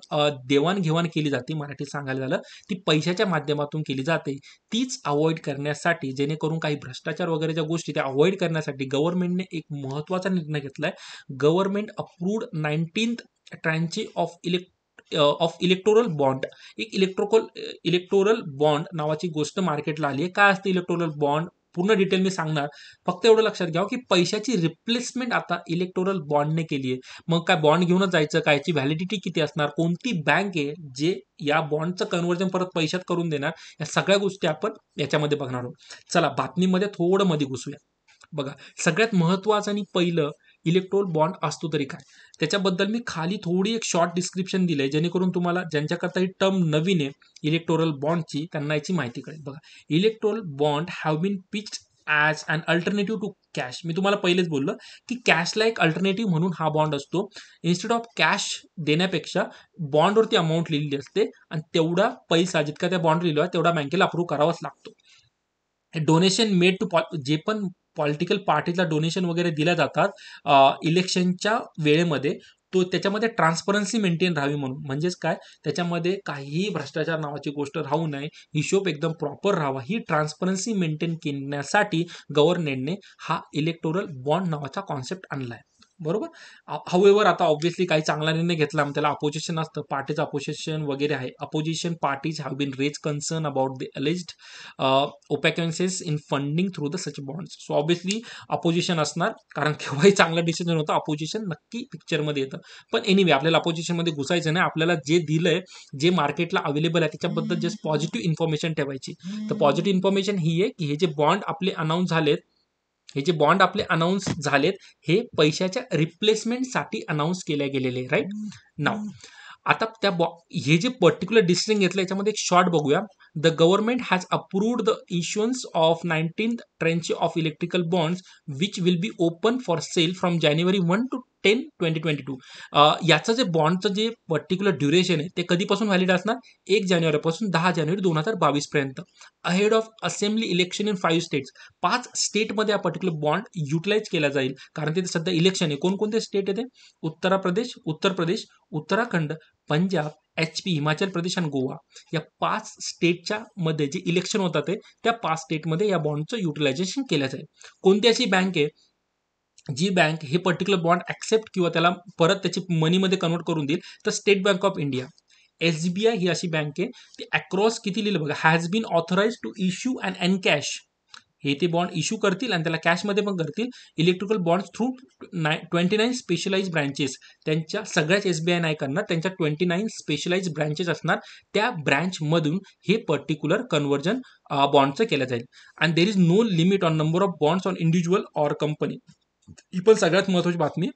देवाणघेवाण केली जाते मराठीत सांगायला झालं ती पैशाच्या माध्यमातून केली जाते तीच अवॉइड करण्यासाठी जेणेकरून काही भ्रष्टाचार वगैरे ज्या गोष्टी त्या अवॉइड करण्यासाठी गव्हर्नमेंटने एक महत्त्वाचा निर्णय घेतला आहे government approved nineteenth tranche of elect of electoral bond एक इलेक्ट्रोकोल इलेक्टोरल बॉन्ड नावाची गोष्ट मार्केटला आली आहे काय असते इलेक्टोरल बॉन्ड पूर्ण डिटेल मी सांगणार फक्त एवढं लक्षात घ्या की पैशाची रिप्लेसमेंट आता इलेक्टोरल बॉन्डने केली आहे मग काय बॉन्ड घेऊनच जायचं काय याची व्हॅलिडिटी किती असणार कोणती बँक आहे जे या बॉन्डचं कन्व्हर्जन परत पैशात करून देणार या सगळ्या गोष्टी आपण याच्यामध्ये बघणार आहोत चला बातमीमध्ये थोडं मध्ये घुसूया बघा सगळ्यात महत्वाचं आणि पहिलं इलेक्ट्रोल बॉन्ड असतो तरी काय त्याच्याबद्दल मी खाली थोडी एक शॉर्ट डिस्क्रिप्शन दिली आहे जेणेकरून तुम्हाला ज्यांच्याकरता ही टर्म नवीन आहे इलेक्टोरल बॉन्डची त्यांना याची माहिती कळेल बघा electoral bond have been pitched as and alternative to cash मी तुम्हाला पहिलेच बोललो की कॅशला एक अल्टरनेटिव्ह म्हणून हा बॉन्ड असतो इन्स्टेड ऑफ कॅश देण्यापेक्षा बॉन्डवरती अमाऊंट लिहिलेली असते आणि तेवढा पैसा जितका त्या बॉन्ड लिहिला तेवढा बँकेला अप्रूव्ह करावाच लागतो हे डोनेशन मेड टू जे पण पॉलिटिकल पार्टीला डोनेशन वगैरे दिल्या जातात इलेक्शनच्या वेळेमध्ये तो त्याच्यामध्ये ट्रान्सपरन्सी मेंटेन राहावी म्हणून म्हणजेच काय त्याच्यामध्ये काहीही भ्रष्टाचार नावाची गोष्ट राहू नये हिशोब एकदम प्रॉपर राहावा ही ट्रान्सपरन्सी मेंटेन करण्यासाठी गव्हर्नमेंटने हा इलेक्टोरल बॉन्ड नावाचा कॉन्सेप्ट आणला आहे बरोबर हवेवर आता ऑब्व्हियसली काही चांगला निर्णय घेतला त्याला अपोजिशन असतं पार्टीज अपोजिशन वगैरे आहे opposition parties have been raise concern about the alleged opaqueness in funding through the such bonds so obviously opposition असणार कारण केव्हाही चांगला डिसिजन होतं अपोजिशन नक्की पिक्चरमध्ये येतं पण एनिवे आपल्याला अपोजिशनमध्ये घुसायचं नाही आपल्याला जे दिलंय जे मार्केटला अवेलेबल आहे त्याच्याबद्दल जस्ट पॉझिटिव्ह इन्फॉर्मेशन ठेवायची तर पॉझिटिव्ह इन्फॉर्मेशन ही आहे की हे जे बॉन्ड आपले अनाऊन्स झालेत हे जे बॉन्ड आपले अनाऊन्स झालेत हे पैशाच्या रिप्लेसमेंटसाठी अनाऊन्स केल्या गेलेले राईट नाव आता त्या बॉ हे जे पर्टिक्युलर डिसिजन घेतलं याच्यामध्ये एक शॉर्ट बघूया the government has approved the issuance of 19th tranche of electrical bonds which will be open for sale from January one two ten twenty twenty two याचं जे बॉन्डचं जे पर्टिक्युलर ड्युरेशन आहे ते कधीपासून व्हॅलिड असणार एक जानेवारीपासून दहा जानेवारी दोन हजार बावीसपर्यंत ahead of assembly election in five states पाच स्टेटमध्ये हा पर्टिक्युलर बॉन्ड युटिलाइज केला जाईल कारण तिथे सध्या इलेक्शन आहे कोणकोणते स्टेट येते उत्तर प्रदेश उत्तर प्रदेश उत्तराखंड पंजाब एच पी हिमाचल प्रदेश आणि गोवा या पाच स्टेटच्या मध्ये जे इलेक्शन होतात त्या पाच स्टेटमध्ये या बॉन्डचं युटिलायझेशन केलं जाईल कोणती अशी बँक आहे जी बँक हे पर्टिक्युलर बॉन्ड एक्सेप्ट किंवा त्याला परत त्याची मनीमध्ये कन्वर्ट करून देईल तर state bank of India S B ही अशी बँक आहे ती अक्रॉस किती लिहिलं बघा has been authorise to issue and encash हे ते बॉन्ड इश्यू करतील आणि त्याला कॅशमध्ये पण करतील इलेक्ट्रिकल बॉन्ड्स थ्रू नाय ट्वेंटी नाईन स्पेशलाइज ब्रँचेस त्यांच्या सगळ्याच एस बी आय करणार त्यांच्या ट्वेंटी नाईन स्पेशलाइज ब्रँचेस असणार त्या ब्रँचमधून हे पर्टिक्युलर कन्व्हर्जन बॉन्डचं केलं जाईल and there is no limit on number of bonds on individual or company ही पण सगळ्यात महत्त्वाची बातमी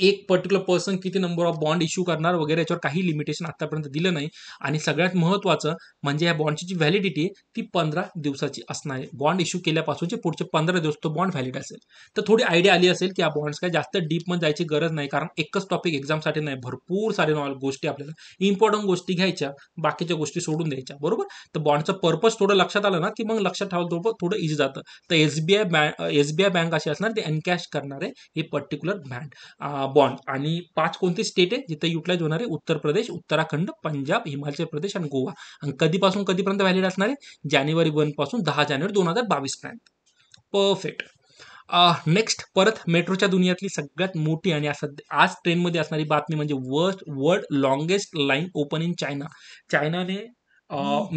एक पर्टिक्युलर पर्सन किती नंबर ऑफ बॉन्ड इश्यू करणार वगैरे याच्यावर काही लिमिटेशन आत्तापर्यंत दिलं नाही आणि सगळ्यात महत्त्वाचं म्हणजे या बॉन्डची जी व्हॅलिडिटी ती पंधरा दिवसाची असणार आहे बॉन्ड इश्यू केल्यापासूनचे पुढचे पंधरा दिवस तो बॉन्ड व्हॅलिड असेल तर थोडी आयडिया आली असेल की या बॉन्ड्स काय जास्त डीपमध्ये जायची गरज नाही कारण एकच टॉपिक एक्झामसाठी नाही भरपूर सारे नॉल गोष्टी आपल्याला इम्पॉर्टंट गोष्टी घ्यायच्या बाकीच्या गोष्टी सोडून द्यायच्या बरोबर तर बॉन्डचं पर्पज थोडं लक्षात आलं ना की मग लक्षात ठेवा थोडं इझी जातं तर एसबीआय बँक आय बँक अशी असणार ते एनकॅश करणार आहे हे पर्टिक्युलर बँड बॉन्ड आणि पाच कोणते स्टेट आहे जिथे युटिलाइज होणार आहे उत्तर प्रदेश उत्तराखंड पंजाब हिमाचल प्रदेश आणि गोवा आणि कधीपासून कधीपर्यंत व्हॅलिड असणार आहे जानेवारी वन पासून दहा जानेवारी दोन हजार बावीसपर्यंत परफेक्ट नेक्स्ट परत मेट्रोच्या दुनियातली सगळ्यात मोठी आणि आज ट्रेनमध्ये असणारी बातमी म्हणजे worst world longest line open in China चायनाने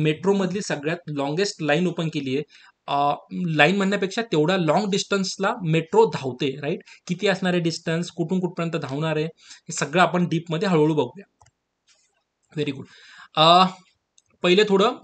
मेट्रोमधली सगळ्यात लॉंगेस्ट लाईन ओपन केली आहे लाईन म्हणण्यापेक्षा तेवढा लाँग डिस्टन्सला मेट्रो धावते राईट किती असणार आहे डिस्टन्स कुठून कुठपर्यंत धावणार आहे हे सगळं आपण डीपमध्ये हळूहळू बघूया व्हेरी गुड पहिले थोडं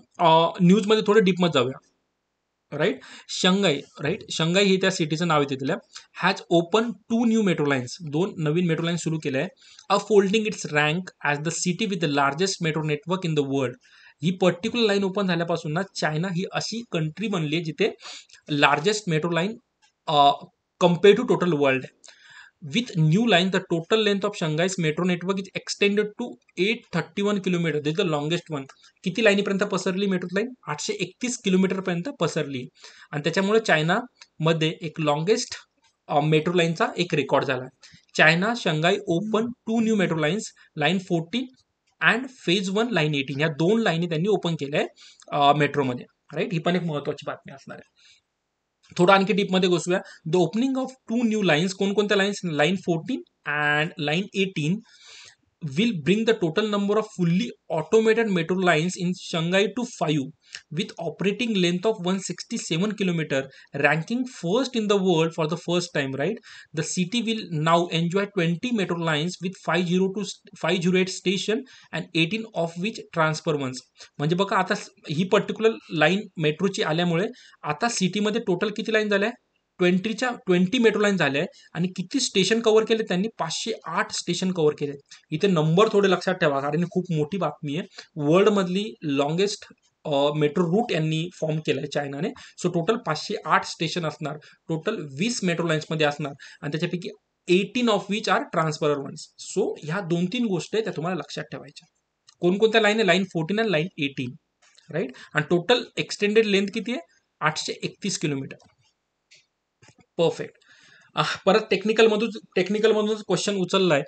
न्यूजमध्ये थोडं डीपमध्ये जाऊया राईट शंघाई राईट शंघाई हे त्या सिटीचं नाव आहे तिला has open two new metro lines दोन नवीन मेट्रो लाईन्स सुरू केल्या आहे a folding its rank as the city with the largest metro network in the world ही पर्टिक्युलर लाईन ओपन झाल्यापासून ना चायना ही अशी कंट्री बनली आहे जिथे largest metro line compared to total world with new line the total length of Shanghai's metro network is extended to eight thirty one kilometre this the longest one किती लाईनीपर्यंत पसरली मेट्रो लाईन आठशे एकतीस किलोमीटरपर्यंत पसरली आणि त्याच्यामुळे चायनामध्ये एक लॉंगेस्ट मेट्रो लाईनचा एक रेकॉर्ड झाला China Shanghai open two new metro lines line fourteen and phase one line eighteen या दोन लाईनी त्यांनी ओपन केल्या आहे मेट्रोमध्ये राईट ही पण एक महत्वाची बातमी असणार आहे थोडं आणखी मध्ये घुसूया the opening of two new lines कोणकोणत्या lines line fourteen and line eighteen will bring the total number of fully automated metro lines in Shanghai to 5 with operating length of 167 km ranking first in the world for the first time right the city will now enjoy 20 metro lines with 50 to 508 station and 18 of which transfer ones म्हणजे बघा आता ही metro लाईन मेट्रोची आल्यामुळे आता सिटीमध्ये total किती line झाल्या ट्वेंटीच्या ट्वेंटी मेट्रो लाईन झाल्या आहे आणि किती स्टेशन कव्हर केले त्यांनी पाचशे आठ स्टेशन कव्हर केले इथे नंबर थोडे लक्षात ठेवा कारण खूप मोठी बातमी आहे वर्ल्डमधली लॉंगेस्ट मेट्रो रूट यांनी फॉर्म केलाय आहे चायनाने सो टोटल पाचशे आठ स्टेशन असणार टोटल वीस मेट्रो लाईन्समध्ये असणार आणि त्याच्यापैकी eighteen of which are transfer ones so ह्या दोन तीन गोष्टी त्या तुम्हाला लक्षात ठेवायच्या कोणकोणत्या लाईन आहे लाईन फोर्टीन आणि लाईन एटीन राईट आणि टोटल एक्सटेंडेड लेंथ किती आहे आठशे एकतीस किलोमीटर perfect परत टेक्निकल टेक्निकलमधूनच क्वेश्चन उचललाय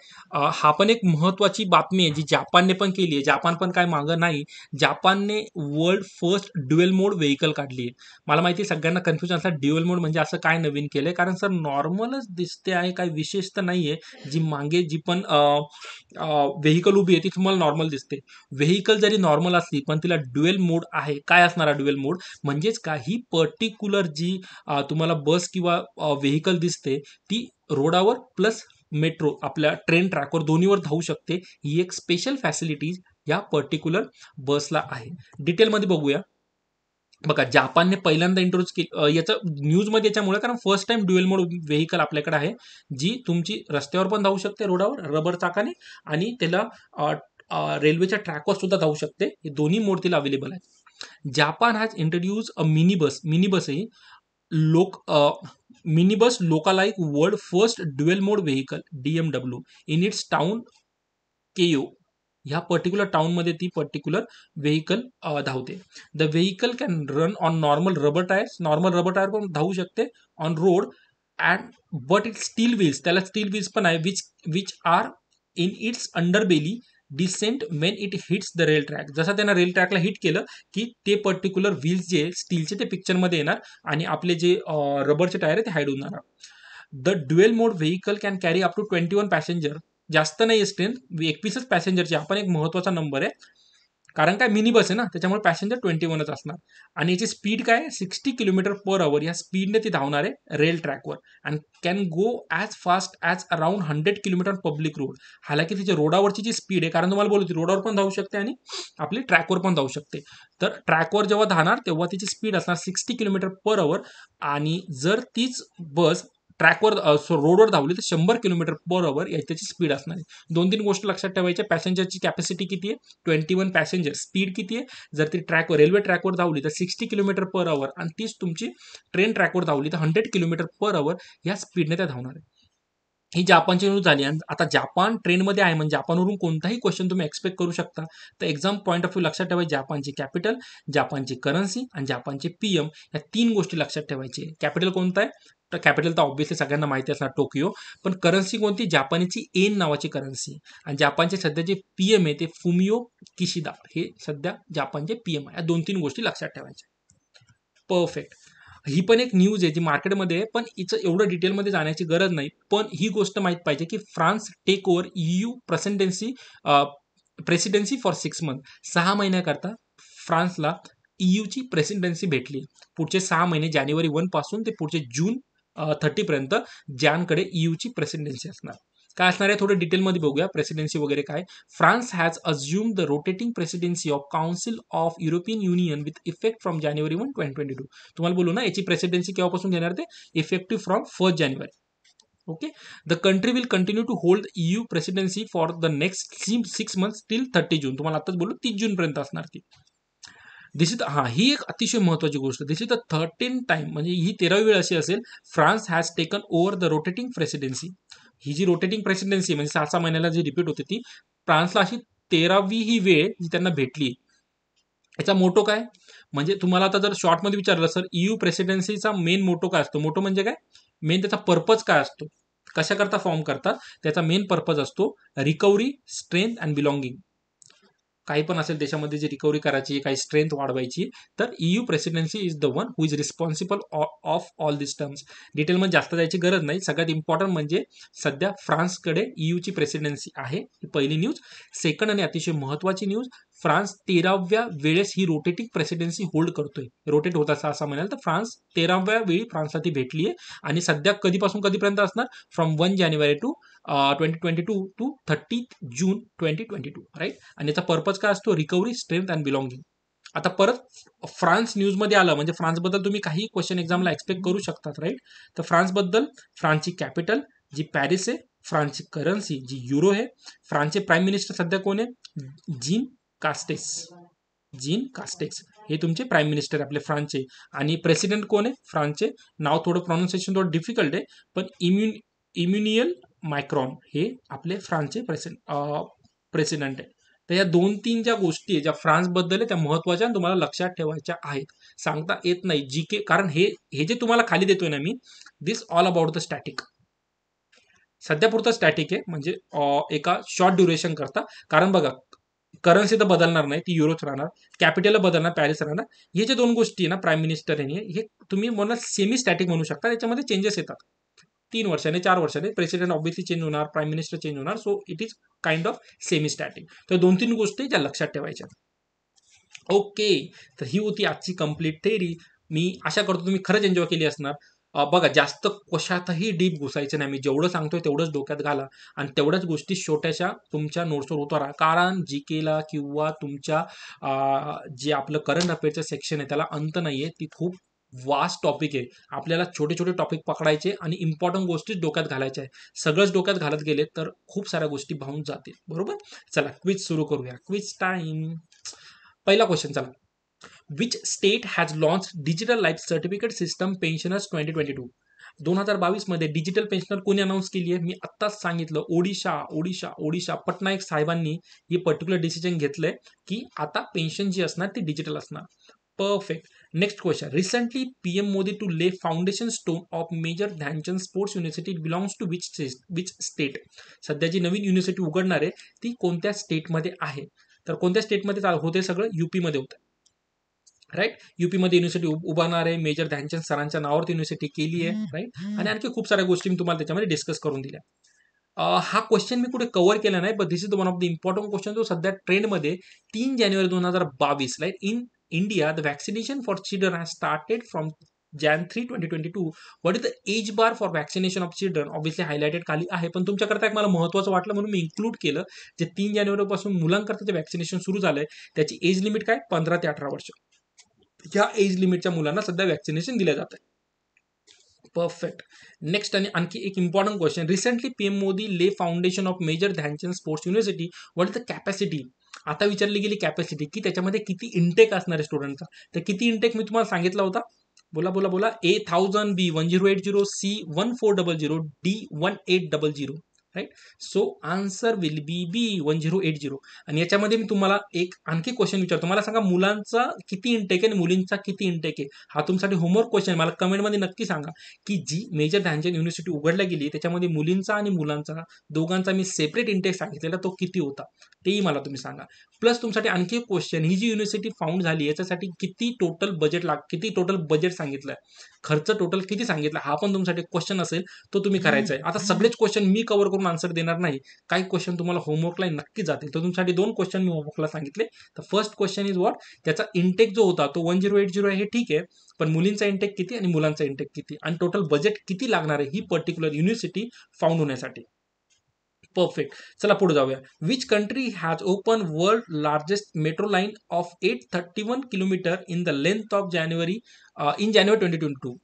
हा पण एक महत्वाची बातमी आहे जी जापानने पण केली आहे जापान पण काय मागं नाही जापानने world first dual mode vehicle काढली आहे मला माहिती सगळ्यांना कन्फ्युजन असला ड्युएल मोड म्हणजे असं काय नवीन केलं आहे कारण सर नॉर्मलच दिसते आहे काय विशेष तर नाही आहे जी मागे जी पण व्हेकल उभी आहे ती तुम्हाला नॉर्मल दिसते व्हेकल जरी नॉर्मल असली पण तिला ड्युएल मोड आहे काय असणारा ड्युएल मोड म्हणजेच काही पर्टिक्युलर जी तुम्हाला बस किंवा व्हेकल दिसते असते ती रोडावर प्लस मेट्रो आपल्या ट्रेन ट्रॅकवर दोन्हीवर धावू शकते ही एक स्पेशल फॅसिलिटीज या पर्टिक्युलर बसला आहे डिटेलमध्ये बघूया बघा जापानने पहिल्यांदा इंट्रोड्यूस केली याचं न्यूजमध्ये याच्यामुळे कारण first time dual mode vehicle आपल्याकडे आहे जी तुमची रस्त्यावर पण धावू शकते रोडावर रबर चाकाने आणि त्याला रेल्वेच्या ट्रॅकवर सुद्धा धावू शकते हे दोन्ही मोड तिला अवेलेबल आहेत Japan has introduce a mini bus mini bus ही लोक mini bus world first mode mode D M W in its its के ओ ह्या पर्टिक्युलर टाउनमध्ये ती पर्टिक्युलर व्हेकल धावते the vehicle can run on normal rubber tyres normal rubber tyre पण धावू शकते on road and but it steel wheels त्याला स्टील व्हील्स पण आहे which which are in its under belly decent main it hits the rail track जसं त्यांना रेल ट्रॅकला हिट केलं की ते पर्टिक्युलर व्हील्स जे स्टीलचे ते पिक्चरमध्ये येणार आणि आपले जे रबरचे टायर आहे ते हाईड होणार the dual mode vehicle can carry up to twenty one passenger जास्त नाही आहे एकवीसच पॅसेंजरची आपण एक महत्त्वाचा नंबर आहे कारण काय मिनी बस आहे ना त्याच्यामुळे पॅसेंजर ट्वेंटी वनच असणार आणि याची स्पीड काय सिक्स्टी किलोमीटर पर आवर या स्पीडने ती धावणार आहे रेल ट्रॅकवर and can go as fast as around hundred kilometre public road हालाकी तिच्या रोडावरची जी स्पीड आहे कारण तुम्हाला बोलतो रोडावर पण धावू शकते आणि आपली ट्रॅकवर पण धावू शकते तर ट्रॅकवर जेव्हा धावणार तेव्हा तिची स्पीड असणार सिक्स्टी किलोमीटर पर आवर आणि जर तीच बस ट्रॅकवर रोडवर धावली तर शंभर किलोमीटर पर अवर याची स्पीड असणार आहे दोन तीन गोष्टी लक्षात ठेवायच्या पॅसेंजरची कॅपॅसिटी किती आहे ट्वेंटी वन पॅसेंजर स्पीड किती आहे जर ती ट्रॅकवर रेल्वे ट्रॅकवर धावली तर सिक्स्टी किलोमीटर पर अवर आणि तीच तुमची ट्रेन ट्रॅकवर धावली तर हंड्रेड किलोमीटर पर अवर या स्पीडने त्या धावणार आहे ही जापानची न्यूज झाली आणि आता जपान ट्रेनमध्ये आहे म्हणजे जापानवरून कोणताही क्वेश्चन तुम्ही एक्सपेक्ट करू शकता तर एक्झाम पॉईंट ऑफ व्ह्यू लक्षात ठेवा जपानची कॅपिटल जापानची करन्सी आणि जपानचे पी एम या तीन गोष्टी लक्षात ठेवायची कॅपिटल कोणता आहे तर कॅपिटल तर ऑब्व्हियसली सगळ्यांना माहिती असणार टोकियो पण करन्सी कोणती जापानीची एन नावाची करन्सी आणि जपानचे सध्या जे पी एम आहे ते फुमिओ किशिदा हे सध्या जापानचे पी एम आहे या दोन तीन गोष्टी लक्षात ठेवायच्या परफेक्ट ही पण एक न्यूज आहे जी मार्केटमध्ये आहे पण हिचं एवढं डिटेलमध्ये जाण्याची गरज नाही पण ही गोष्ट माहीत पाहिजे की France take over EU presidency presidency for six month सहा महिन्याकरता फ्रान्सला ईयूची e प्रेसिडेन्सी भेटली पुढचे सहा महिने जानेवारी वनपासून ते पुढचे जून थर्टीपर्यंत ज्यांकडे ईयूची e प्रेसिडेन्सी असणार काय असणार आहे थोडं डिटेलमध्ये बघूया प्रेसिडेन्सी वगैरे काय France has assume the rotating presidency of council of European Union with effect from January one twenty twenty two तुम्हाला बोलू ना याची प्रेसिडेन्सी केव्हापासून घेणार ते effective from first January okay the country will continue to hold EU presidency for the next six months till thirty June तुम्हाला आताच बोलू तीस जूनपर्यंत असणार ती दिस इज हा ही एक अतिशय महत्त्वाची गोष्ट this is the thirteen time म्हणजे ही तेरावी वेळ अशी असेल France has taken over the rotating presidency ही जी रोटेटिंग प्रेसिडेन्सी म्हणजे सहा सहा महिन्याला जी रिपीट होती ती फ्रान्सला अशी तेरावी ही वेळ जी त्यांना भेटली याचा मोटो काय म्हणजे तुम्हाला आता जर शॉर्टमध्ये विचारलं सर ईयू प्रेसिडेन्सीचा मेन मोटो काय असतो मोटो म्हणजे काय मेन त्याचा पर्पज काय असतो कशाकरता फॉर्म करतात त्याचा मेन पर्पज असतो रिकव्हरी स्ट्रेंथ अँड बिलॉंगिंग काही पण असेल देशामध्ये जी रिकव्हरी करायची काही स्ट्रेंथ वाढवायची तर EU presidency is the one who is responsible of all this terms डिटेलमध्ये जास्त जायची गरज नाही सगळ्यात इम्पॉर्टंट म्हणजे सध्या फ्रान्सकडे ईयूची e प्रेसिडेन्सी आहे ही पहिली न्यूज सेकंड आणि अतिशय महत्त्वाची न्यूज फ्रान्स तेराव्या वेळेस ही रोटेटिंग प्रेसिडेन्सी होल्ड करतोय रोटेट होत असं असं म्हणाल तर फ्रान्स तेराव्या वेळी फ्रान्सला ती भेटली आहे आणि सध्या कधीपासून कधीपर्यंत असणार from one January to twenty twenty two to thirty June twenty twenty two right आणि याचा पर्पज काय असतो रिकव्हरी स्ट्रेंथ अँड बिलॉंगिंग आता परत फ्रान्स न्यूजमध्ये आलं म्हणजे फ्रान्सबद्दल तुम्ही काही क्वेश्चन एक्झामला एक्सपेक्ट करू शकतात राईट तर फ्रान्सबद्दल फ्रान्सची कॅपिटल जी पॅरिस आहे फ्रान्सची करन्सी जी युरो आहे फ्रान्सचे प्राईम मिनिस्टर सध्या कोण आहे जीन कास्टेक्स जीन कास्टेक्स हे तुमचे प्राईम मिनिस्टर आपले फ्रान्सचे आणि प्रेसिडेंट कोण आहे फ्रान्सचे नाव थोडं प्रोनाऊन्सिएशन थोडं डिफिकल्ट आहे पण इम्युन इम्युनियल मायक्रॉन हे आपले फ्रान्सचे प्रेसिडेंट प्रेसिडेंट आहे तर या दोन तीन ज्या गोष्टी ज्या फ्रान्सबद्दल आहे त्या महत्त्वाच्या तुम्हाला लक्षात ठेवायच्या आहेत सांगता येत नाही जी के कारण हे हे जे तुम्हाला खाली देतोय ना मी this all about the static सध्या पुरतं स्टॅटिक आहे म्हणजे एका शॉर्ट ड्युरेशन करता कारण बघा करन्सी तर बदलणार नाही ती युरोच राहणार कॅपिटल बदलणार पॅरिस राहणार हे जे दोन गोष्टी ना प्राईम मिनिस्टर हे तुम्ही म्हणा सेमी स्टॅटिक म्हणू शकता याच्यामध्ये चेंजेस येतात तीन वर्षाने चार वर्षाने प्रेसिडेंट ऑब्विसली चेंज होणार प्राईम मिनिस्टर चेंज होणार so it is kind of semi static तर दोन तीन गोष्टी ज्या लक्षात ठेवायच्या ओके तर ही होती आजची कम्प्लीट थेरी मी आशा करतो तुम्ही खरंच एन्जॉय केली असणार बघा जास्त कशातही डीप घुसायचं नाही मी जेवढं सांगतोय तेवढंच डोक्यात घाला आणि तेवढ्याच गोष्टी छोट्याशा तुमच्या नोट्सवर राहा कारण जी केला किंवा तुमच्या जे आपलं करंट अफेअरचं सेक्शन आहे त्याला अंत नाही आहे ती खूप वास्ट टॉपिक आहे आपल्याला छोटे छोटे टॉपिक पकडायचे आणि इम्पॉर्टंट गोष्टीच डोक्यात घालायच्या आहे सगळंच डोक्यात घालत गेले तर खूप साऱ्या गोष्टी भाऊन जातील बरोबर चला क्विज सुरू करूया क्विज टाईम पहिला क्वेश्चन चला which state has launch digital life certificate system pensioners twenty twenty two दोन हजार बावीसमध्ये डिजिटल पेन्शनर कोणी अनाऊन्स केली आहे मी आत्ताच सांगितलं ओडिशा ओडिशा ओडिशा पटनायक साहेबांनी हे पर्टिक्युलर डिसिजन घेतलंय की आता पेन्शन जी असणार ती डिजिटल असणार perfect next question recently P M Modi to lay foundation stone of major Dhyanchand sports university belongs to which which state सध्या जी नवीन युनिव्हर्सिटी उघडणार आहे ती कोणत्या स्टेटमध्ये आहे तर कोणत्या स्टेटमध्ये होते सगळं युपीमध्ये होतं राईट मध्ये युनिव्हर्सिटी उभारणार आहे मेजर ध्यानचंद सरांच्या नावावर युनिव्हर्सिटी केली आहे राईट आणि आणखी खूप साऱ्या गोष्टी मी तुम्हाला त्याच्यामध्ये डिस्कस करून दिल्या हा क्वेश्चन मी कुठे कव्हर केला नाही but this is one of the important question जो सध्या ट्रेंडमध्ये तीन जानेवारी दोन हजार बावीस right in India the vaccination for children has started from Jan three twenty twenty two what is the age bar for vaccination of children obviously highlighted खाली आहे पण तुमच्याकरता एक मला महत्त्वाचं वाटलं म्हणून मी इन्क्लूड केलं जे तीन जानेवारीपासून मुलांकरता जे वॅक्सिनेशन सुरू झालं त्याची एज लिमिट काय पंधरा ते अठरा वर्ष ह्या एज लिमिटच्या मुलांना सध्या वॅक्सिनेशन दिल्या जात आहे परफेक्ट नेक्स्ट आणि आणखी एक important question recently P M Modi lay foundation of major Dhyanchand sports university what is the capacity आता विचारली गेली कॅपॅसिटी की त्याच्यामध्ये किती इंटेक असणार आहे स्टुडंटचा तर किती इंटेक मी तुम्हाला सांगितला होता बोला बोला बोला A thousand B one zero eight zero C one four double zero D one eight double zero right so answer will be B one zero eight zero आणि याच्यामध्ये मी तुम्हाला एक आणखी क्वेश्चन विचारतो मला सांगा मुलांचा किती इंटेक आहे आणि मुलींचा किती इंटेक आहे हा तुमसाठी होमवर्क क्वेश्चन मला कमेंटमध्ये नक्की सांगा की जी मेजर ध्यानचंद युनिव्हर्सिटी उघडल्या गेली त्याच्यामध्ये मुलींचा आणि मुलांचा दोघांचा मी सेपरेट इंटेक सांगितलेला तो किती होता तेही मला तुम्ही सांगा प्लस तुमच्यासाठी आणखी एक क्वेश्चन ही जी युनिव्हर्सिटी फाउंड झाली याच्यासाठी किती टोटल बजेट लाग किती टोटल बजेट सांगितलं खर्च टोटल किती सांगितलं हा पण तुमसाठी क्वेश्चन असेल तो तुम्ही करायचा आहे आता सगळेच क्वेश्चन मी कवर करून आन्सर देणार नाही काही क्वेश्चन तुम्हाला होमवर्कला नक्की जातील तर तुमच्यासाठी दोन क्वेश्चन मी होमवर्कला सांगितले तर फर्स्ट क्वेश्चन इज वॉट त्याचा इंटेक जो होता तो वन झिरो एट झिरो आहे हे ठीक आहे पण मुलींचा इंटेक किती आणि मुलांचा इंटेक किती आणि टोटल बजेट किती लागणार आहे ही पर्टिक्युलर युनिव्हर्सिटी फाउंड होण्यासाठी परफेक्ट चला पुढे जाऊया which country has open world largest metro line of eight thirty one kilometre in the length of January in January twenty twenty two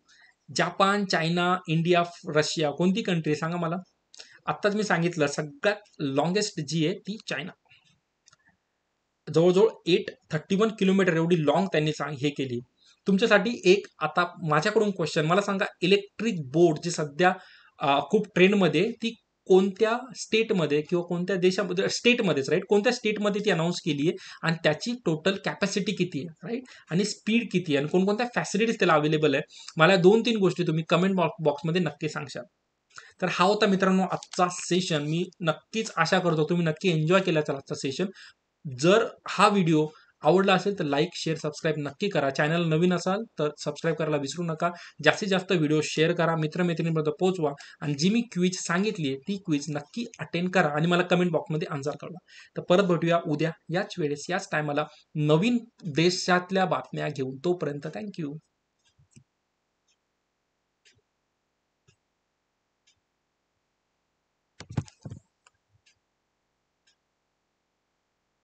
Japan China India Russia कोणती कंट्री सांगा मला आत्ताच मी सांगितलं सगळ्यात लॉंगेस्ट जी आहे ती चायना जवळजवळ एट थर्टी वन किलोमीटर एवढी लॉंग त्यांनी सांग हे केली तुमच्यासाठी एक आता माझ्याकडून क्वेश्चन मला सांगा इलेक्ट्रिक बोर्ड जी सध्या खूप ट्रेंडमध्ये ती कोणत्या स्टेटमध्ये किंवा कोणत्या देशामध्ये स्टेटमध्येच राईट कोणत्या स्टेटमध्ये ती अनाऊन्स केली आहे आणि त्याची टोटल कॅपॅसिटी किती आहे राईट आणि स्पीड किती आहे आणि कोणकोणत्या फॅसिलिटीज त्याला अवेलेबल आहे मला दोन तीन गोष्टी तुम्ही कमेंट बॉक्स बॉक्समध्ये नक्की सांगशाल तर हा होता मित्रांनो आजचा सेशन मी नक्कीच आशा करतो तुम्ही नक्की एन्जॉय केला असाल आजचा सेशन जर हा व्हिडिओ आवडला असेल तर लाईक शेअर सबस्क्राईब नक्की करा चॅनल नवीन असाल तर सबस्क्राईब करायला विसरू नका जास्तीत जास्त व्हिडिओ शेअर करा मित्रमैत्रिणींपर्यंत पोहोचवा आणि जी मी क्विज सांगितली आहे ती क्विज नक्की अटेंड करा आणि मला कमेंट बॉक्समध्ये आन्सर कळवा तर परत भेटूया उद्या याच वेळेस याच टायमाला नवीन देशातल्या बातम्या घेऊन तोपर्यंत थँक्यू